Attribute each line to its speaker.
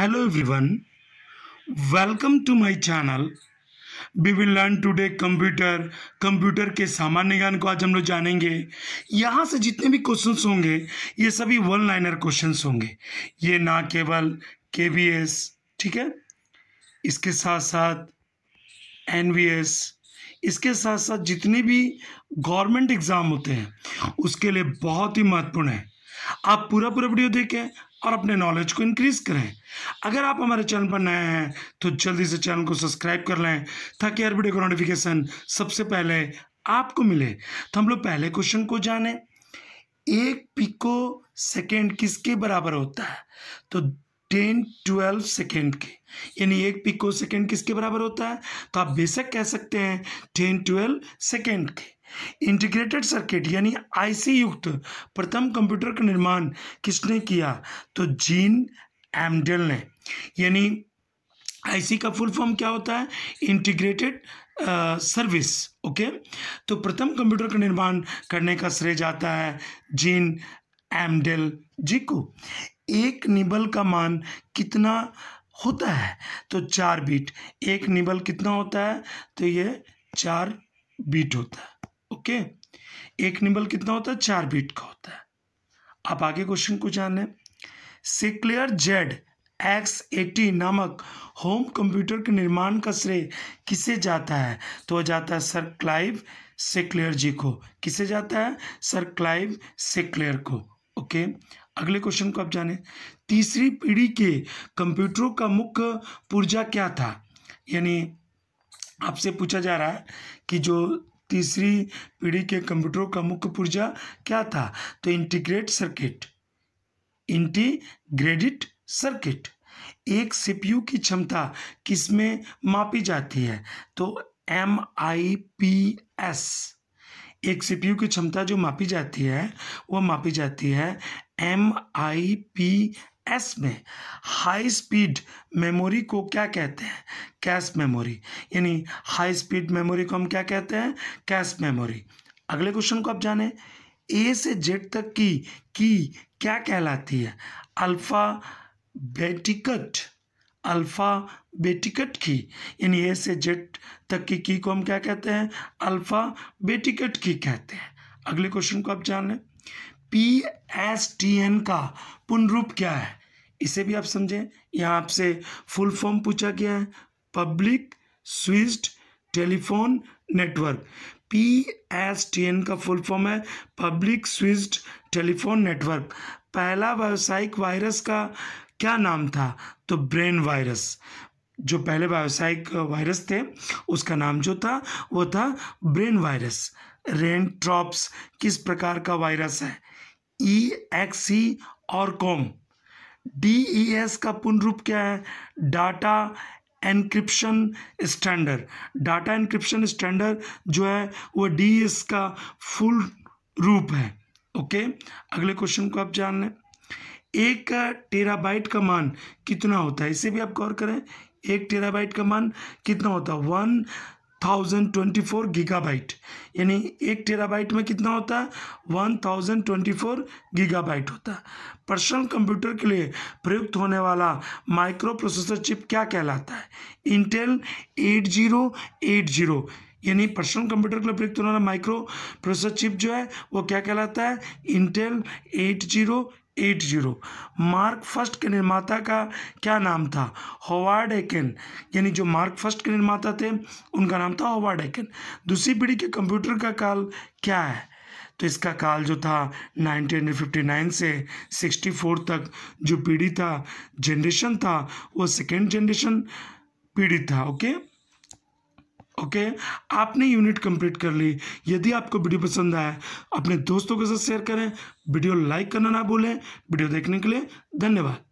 Speaker 1: hello everyone welcome to my channel we will learn today computer computer के सामान्य ज्ञान को आज हम लोग जानेंगे यहाँ से जितने भी क्वेश्चंस होंगे ये सभी वन लाइनर क्वेश्चंस होंगे ये ना केवल के वी एस ठीक है इसके साथ साथ एन वी एस इसके साथ साथ जितने भी गवर्नमेंट एग्ज़ाम होते हैं उसके लिए बहुत ही महत्वपूर्ण है आप पूरा पूरा वीडियो देखें और अपने नॉलेज को इंक्रीज करें अगर आप हमारे चैनल पर नए हैं तो जल्दी से चैनल को सब्सक्राइब कर लें ताकि हर वीडियो का नोटिफिकेशन सबसे पहले आपको मिले तो हम लोग पहले क्वेश्चन को जाने एक पिको सेकेंड किसके बराबर होता है तो टेन ट्वेल्व सेकेंड के यानी एक पिको सेकेंड किसके बराबर होता है तो आप बेशक कह सकते हैं टेन ट्वेल्व सेकेंड के इंटीग्रेटेड सर्किट यानी आईसी युक्त प्रथम कंप्यूटर का निर्माण किसने किया तो जीन एमडेल ने यानी आईसी का फुल फॉर्म क्या होता है इंटीग्रेटेड सर्विस ओके तो प्रथम कंप्यूटर का निर्माण करने का श्रेय जाता है जीन एमडेल जी को एक निबल का मान कितना होता है तो चार बीट एक निबल कितना होता है तो ये चार बीट होता है ओके एक निबल कितना होता है चार बीट का होता है आप आगे क्वेश्चन को जाने सिक्लेयर जेड एक्स एटी नामक होम कंप्यूटर के निर्माण का श्रेय किसे जाता है तो वह जाता है सर क्लाइव सिक्लेयर जी को किसे जाता है सर क्लाइव सिक्लेयर को ओके अगले क्वेश्चन को आप जाने तीसरी पीढ़ी के कंप्यूटरों का मुख्य पुर्जा क्या था यानी आपसे पूछा जा रहा है कि जो तीसरी पीढ़ी के कंप्यूटरों का मुख्य पुर्जा क्या था तो इंटीग्रेट सर्किट इंटीग्रेडिट सर्किट एक सीपीयू की क्षमता किसमें मापी जाती है तो एम आई पी एस एक सीपीयू की क्षमता जो मापी जाती है वह मापी जाती है एम आई पी एस में हाई स्पीड मेमोरी को क्या कहते हैं कैश मेमोरी यानी हाई स्पीड मेमोरी को हम क्या कहते हैं कैश मेमोरी अगले क्वेश्चन को आप जाने ए से जेड तक की की क्या कहलाती है अल्फा बेटिकट अल्फा बेटिकट की यानी ए से जेड तक की की को हम क्या कहते हैं अल्फा बेटिकट की कहते हैं अगले क्वेश्चन को आप जान लें पी एस टी एन का पूर्ण रूप क्या है इसे भी आप समझें यहाँ आपसे फुल फॉर्म पूछा गया है public switched telephone network P S T N का फुल फॉर्म है पब्लिक स्विस्ट टेलीफोन नेटवर्क पहला व्यावसायिक वायरस का क्या नाम था तो ब्रेन वायरस जो पहले व्यावसायिक वायरस थे उसका नाम जो था वो था ब्रेन वायरस रेनट्रॉप्स किस प्रकार का वायरस है ई एक्स ई और कॉम डी ई एस का पूर्ण रूप क्या है data encryption standard data encryption standard जो है वो डी एस का फुल रूप है ओके अगले क्वेश्चन को आप जान लें एक टेराबाइट का मान कितना होता है इसे भी आप गौर करें एक टेराबाइट का मान कितना होता है one thousand twenty four gigabyte यानी एक टेराबाइट में कितना होता है one thousand twenty four gigabyte होता है पर्सनल कंप्यूटर के लिए प्रयुक्त होने वाला माइक्रो प्रोसेसर चिप क्या कहलाता है Intel eight zero eight zero यानी पर्सनल कंप्यूटर के लिए प्रयुक्त होने माइक्रो प्रोसेसर चिप जो है वो क्या कहलाता है Intel eight zero eight zero mark first के निर्माता का क्या नाम था होवार्ड एकेन यानी जो मार्क फर्स्ट के निर्माता थे उनका नाम था होवार्ड एकेन दूसरी पीढ़ी के कंप्यूटर का काल क्या है तो इसका काल जो था 1959 से 64 तक जो पीढ़ी था जनरेशन था वो सेकेंड जनरेशन पीढ़ी था ओके okay? ओके आपने यूनिट कंप्लीट कर ली यदि आपको वीडियो पसंद आए अपने दोस्तों के साथ शेयर करें वीडियो लाइक करना ना भूलें वीडियो देखने के लिए धन्यवाद